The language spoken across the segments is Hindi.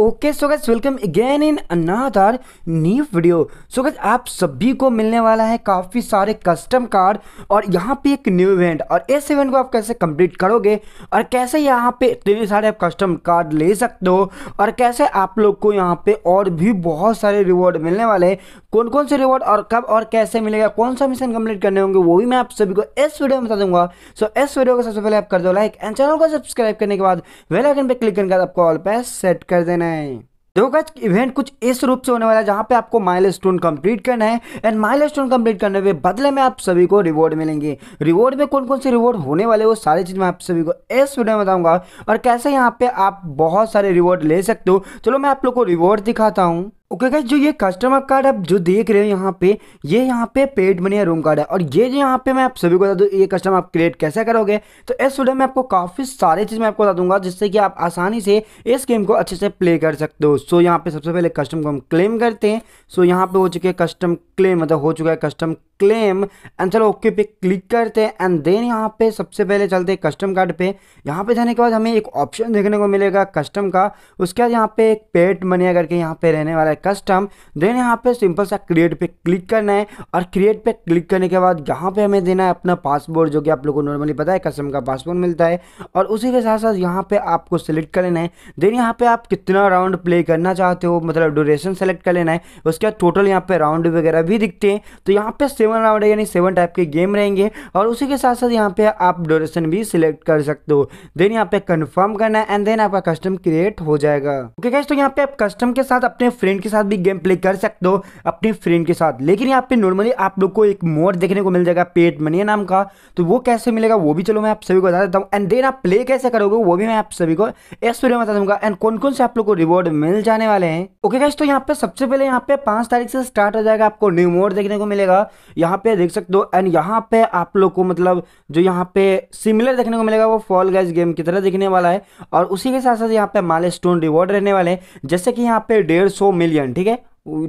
okay so guys welcome again in another new video so guys आप सभी को मिलने वाला है काफ़ी सारे कस्टम कार्ड और यहाँ पे एक न्यू इवेंट और इस इवेंट को आप कैसे कंप्लीट करोगे और कैसे यहाँ पे इतने सारे आप कस्टम कार्ड ले सकते हो और कैसे आप लोग को यहाँ पे और भी बहुत सारे रिवॉर्ड मिलने वाले हैं कौन कौन से रिवॉर्ड और कब और कैसे मिलेगा कौन सा मिशन कम्प्लीट करने होंगे वो भी मैं आप सभी को इस वीडियो में बता दूंगा सो so, इस वीडियो को सबसे पहले आप कर दो लाइक एंड चैनल को सब्सक्राइब करने के बाद वेलाइकन पर क्लिक करके आपको ऑल पे सेट कर देना हैं देखो इवेंट कुछ इस रूप से होने वाला है जहां पे आपको माइलस्टोन कंप्लीट करना है एंड माइलस्टोन कंप्लीट करने पे बदले में आप सभी को रिवॉर्ड मिलेंगे रिवॉर्ड में कौन कौन से रिवॉर्ड होने वाले वो सारी चीज़ मैं आप सभी को इस वीडियो में बताऊंगा और कैसे यहां पे आप बहुत सारे रिवॉर्ड ले सकते हो चलो मैं आप लोग को रिवॉर्ड दिखाता हूँ ओके okay गाइस जो ये कस्टमर कार्ड आप जो देख रहे हो यहाँ पे ये यहाँ पे पेड मनी रूम कार्ड है और ये जो यहाँ पे मैं आप सभी को बता दूँ ये कस्टमर आप क्रिएट कैसे करोगे तो इस वीडियो में आपको काफ़ी सारे चीज़ मैं आपको बता दूंगा जिससे कि आप आसानी से इस गेम को अच्छे से प्ले कर सकते हो सो यहाँ पे सबसे पहले कस्टम को हम क्लेम करते हैं सो यहाँ पे हो चुके हैं कस्टम क्लेम मतलब हो चुका है कस्टम क्लेम एंड चलो ओके पे क्लिक करते हैं एंड देन यहाँ पे सबसे पहले चलते हैं कस्टम कार्ड पे यहाँ पे जाने के बाद हमें एक ऑप्शन देखने को मिलेगा कस्टम का उसके बाद यहाँ पे एक पेट मनी करके यहाँ पे रहने वाला है कस्टम देन यहाँ पे सिंपल सा क्रिएट पे क्लिक करना है और क्रिएट पे क्लिक करने के बाद यहाँ पे हमें देना है अपना पासवर्ड जो कि आप लोगों को नॉर्मली पता है कस्टम का पासवर्ड मिलता है और उसी के साथ साथ यहाँ पे आपको सेलेक्ट कर लेना है देन यहाँ पे आप कितना राउंड प्ले करना चाहते हो मतलब ड्यूरेशन सेलेक्ट कर लेना है उसके बाद टोटल यहाँ पे राउंड वगैरह भी दिखते हैं तो यहाँ पे सेवन राउंड यानी सेवन टाइप के गेम रहेंगे और उसी के साथ साथ यहाँ पे आप ड्यूरेशन भी सिलेक्ट कर सकते हो देन यहाँ पे कन्फर्म करना है एंड देन आपका कस्टम क्रिएट हो जाएगा ओके okay, तो यहाँ पे आप कस्टम के साथ अपने फ्रेंड के के साथ भी गेम प्ले कर सकते हो अपने फ्रेंड के साथ लेकिन यहाँ पे नॉर्मली आप लोग को एक मोड देखने को मिल जाएगा पेट मनी नाम का तो वो कैसे मिलेगा वो भी चलो मैं आप सभी को बता देता हूँ एंड देन आप प्ले कैसे करोगे वो भी मैं आप सभी को इस वीडियो में बता दूंगा एंड कौन कौन से आप लोग को रिवॉर्ड मिल जाने वाले हैं ओके गैस तो यहाँ पे सबसे पहले यहाँ पे पांच तारीख से स्टार्ट हो जाएगा आपको न्यू मोड देखने को मिलेगा यहाँ पे देख सकते हो एंड यहाँ पे आप लोग को मतलब जो यहाँ पे सिमिलर देखने को मिलेगा वो फॉल गैस गेम की तरह दिखने वाला है और उसी के साथ साथ यहाँ पे माले स्टोन रिवॉर्ड रहने वाले हैं जैसे कि यहाँ पे डेढ़ मिलियन मिलियन ठीक है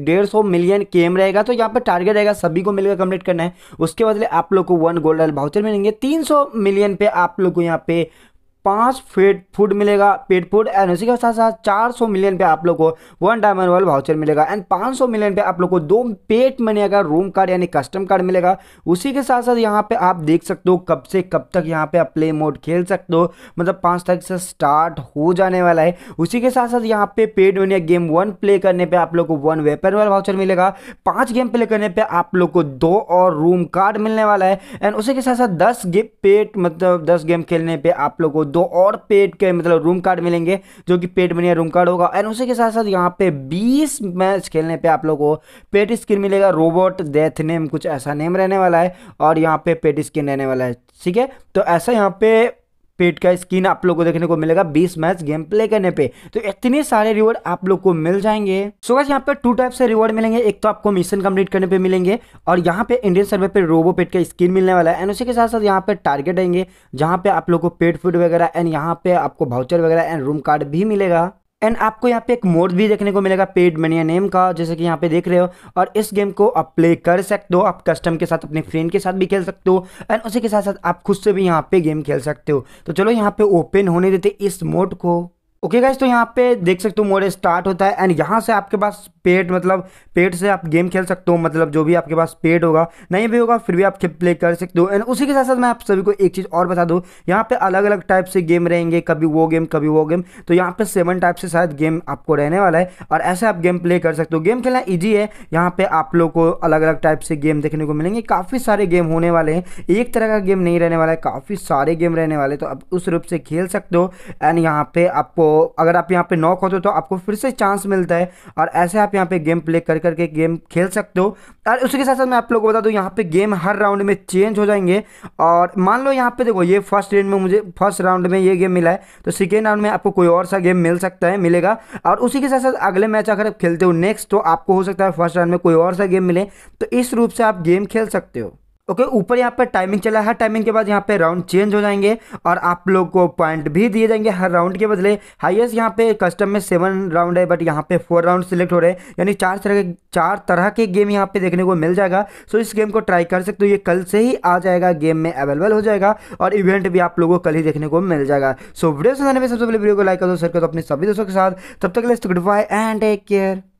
डेढ़ सौ मिलियन केम रहेगा तो यहाँ पर टारगेट रहेगा सभी को मिलकर कंप्लीट करना है उसके बदले आप लोग को वन गोल्ड वाले भाउचर मिलेंगे तीन सौ मिलियन पे आप लोग को यहाँ पे पाँच फेड फूड मिलेगा पेड फूड एंड उसी के साथ साथ चार सौ मिलियन पे आप लोग को वन डायमंड वाल वाउचर मिलेगा एंड पाँच सौ मिलियन पे आप लोग को दो पेट मनी का रूम कार्ड यानी कस्टम कार्ड मिलेगा उसी के साथ साथ यहाँ पे आप देख सकते हो कब से कब तक यहाँ पे आप प्ले मोड खेल सकते हो मतलब पाँच तारीख से स्टार्ट हो जाने वाला है उसी के साथ साथ यहाँ पे paid money game one play करने पर आप लोग को वन वेपन वाल वाउचर मिलेगा पाँच गेम प्ले करने पर आप लोग को दो और रूम कार्ड मिलने वाला है एंड उसी के साथ साथ दस गेम पेट मतलब दस गेम खेलने पर आप लोग को दो और पेड के मतलब रूम कार्ड मिलेंगे जो कि पेड बनिया रूम कार्ड होगा एंड उसी के साथ साथ यहाँ पे 20 मैच खेलने पे आप लोगों को पेड स्किन मिलेगा रोबोट डेथ नेम कुछ ऐसा नेम रहने वाला है और यहाँ पे पेड स्किन रहने वाला है ठीक है तो ऐसा यहाँ पे पेट का स्किन आप लोग को देखने को मिलेगा बीस मैच गेम प्ले करने पे तो इतने सारे रिवॉर्ड आप लोग को मिल जाएंगे सो so यहाँ पे टू टाइप से रिवॉर्ड मिलेंगे एक तो आपको मिशन कंप्लीट करने पे मिलेंगे और यहाँ पे इंडियन सर्वे पे रोबो पेट का स्किन मिलने वाला है एंड उसी के साथ साथ यहाँ पे टारगेट आएंगे जहाँ पे आप लोग को पेड फूड वगैरह एंड यहाँ पे आपको भाउचर वगैरह एंड रूम कार्ड भी मिलेगा एंड आपको यहाँ पे एक मोड भी देखने को मिलेगा पेड मनिया नेम का जैसे कि यहाँ पे देख रहे हो और इस गेम को आप प्ले कर सकते हो आप कस्टम के साथ अपने फ्रेंड के साथ भी खेल सकते हो एंड उसी के साथ साथ आप खुद से भी यहाँ पे गेम खेल सकते हो तो चलो यहाँ पे ओपन होने देते इस मोड को ओके okay गाइज तो यहाँ पे देख सकते हो मोड स्टार्ट होता है एंड यहाँ से आपके पास पेड मतलब पेड से आप गेम खेल सकते हो मतलब जो भी आपके पास पेड होगा नहीं भी होगा फिर भी आप प्ले कर सकते हो एंड उसी के साथ साथ मैं आप सभी को एक चीज़ और बता दूँ यहाँ पे अलग अलग टाइप से गेम रहेंगे कभी वो गेम कभी वो गेम तो यहाँ पर सेवन टाइप से शायद गेम आपको रहने वाला है और ऐसे आप गेम प्ले कर सकते हो गेम खेलना ईजी है यहाँ पर आप लोग को अलग अलग टाइप से गेम देखने को मिलेंगे काफ़ी सारे गेम होने वाले हैं एक तरह का गेम नहीं रहने वाला है काफ़ी सारे गेम रहने वाले तो आप उस रूप से खेल सकते हो एंड यहाँ पर आपको अगर आप यहाँ पे नॉक होते हो तो आपको फिर से चांस मिलता है और ऐसे आप यहाँ पे गेम प्ले कर करके गेम खेल सकते हो और उसके साथ साथ मैं आप लोग को बता दूँ यहाँ पे गेम हर राउंड में चेंज हो जाएंगे और मान लो यहाँ पे देखो ये फर्स्ट रेंड में मुझे फर्स्ट राउंड में ये गेम मिला है तो सेकेंड राउंड में आपको कोई और सा गेम मिल सकता है मिलेगा और उसी के साथ साथ अगले मैच अगर आप खेलते हो नेक्स्ट तो आपको हो सकता है फर्स्ट राउंड में कोई और सा गेम मिले तो इस रूप से आप गेम खेल सकते हो ओके ऊपर यहाँ पे टाइमिंग चला है टाइमिंग के बाद यहाँ पे राउंड चेंज हो जाएंगे और आप लोग को पॉइंट भी दिए जाएंगे हर राउंड के बदले हाईएस्ट यहाँ पे कस्टम में सेवन राउंड है बट यहाँ पे फोर राउंड सिलेक्ट हो रहे हैं यानी चार तरह के चार तरह के गेम यहाँ पे देखने को मिल जाएगा सो इस गेम को ट्राई कर सकते हो ये कल से ही आ जाएगा गेम में अवेलेबल हो जाएगा और इवेंट भी आप लोगों को कल ही देखने को मिल जाएगा सो वीडियो सुनाने में सबसे पहले वीडियो को लाइक कर दो शेयर कर दो अपने सभी दोस्तों के साथ तब तक goodbye and take care